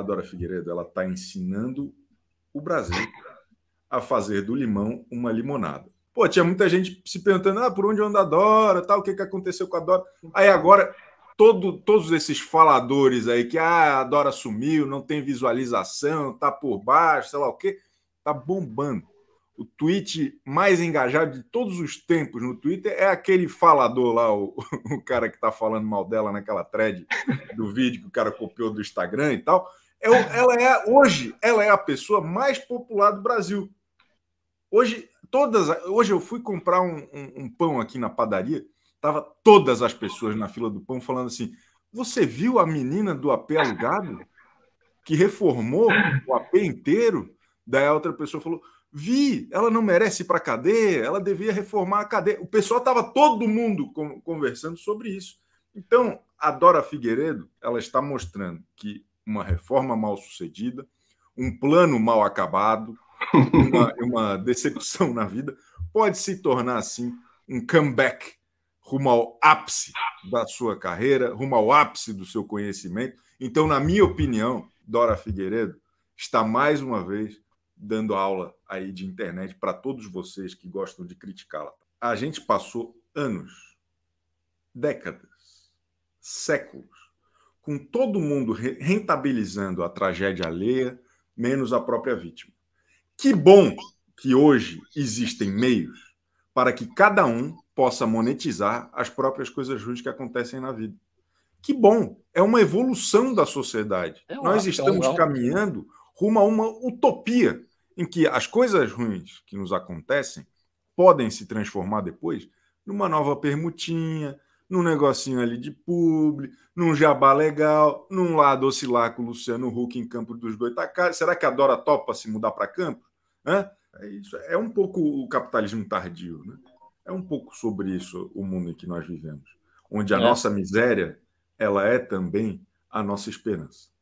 a Dora Figueiredo ela está ensinando o Brasil a fazer do limão uma limonada. Pô, tinha muita gente se perguntando, ah, por onde anda a Dora, tal, o que, que aconteceu com a Dora. Aí agora, todo, todos esses faladores aí que ah, a Dora sumiu, não tem visualização, tá por baixo, sei lá o quê, tá bombando. O tweet mais engajado de todos os tempos no Twitter é aquele falador lá, o, o cara que tá falando mal dela naquela thread do vídeo que o cara copiou do Instagram e tal é ela é, hoje, ela é a pessoa mais popular do Brasil. Hoje, todas, hoje eu fui comprar um, um, um pão aqui na padaria, tava todas as pessoas na fila do pão falando assim: você viu a menina do AP alugado? Que reformou o AP inteiro? Daí a outra pessoa falou: vi, ela não merece ir para cadeia, ela devia reformar a cadeia. O pessoal estava todo mundo conversando sobre isso. Então, a Dora Figueiredo, ela está mostrando que uma reforma mal sucedida, um plano mal acabado, uma, uma decepção na vida, pode se tornar, assim, um comeback rumo ao ápice da sua carreira, rumo ao ápice do seu conhecimento. Então, na minha opinião, Dora Figueiredo está mais uma vez dando aula aí de internet para todos vocês que gostam de criticá-la. A gente passou anos, décadas, séculos com todo mundo rentabilizando a tragédia alheia, menos a própria vítima. Que bom que hoje existem meios para que cada um possa monetizar as próprias coisas ruins que acontecem na vida. Que bom! É uma evolução da sociedade. É Nós é estamos caminhando rumo a uma utopia em que as coisas ruins que nos acontecem podem se transformar depois numa nova permutinha, num negocinho ali de publi, num jabá legal, num lado oscilar com o Luciano Huck em Campo dos Goitacazes. Será que a Dora topa se mudar para campo? Hã? É, isso, é um pouco o capitalismo tardio, né? É um pouco sobre isso o mundo em que nós vivemos, onde a é. nossa miséria ela é também a nossa esperança.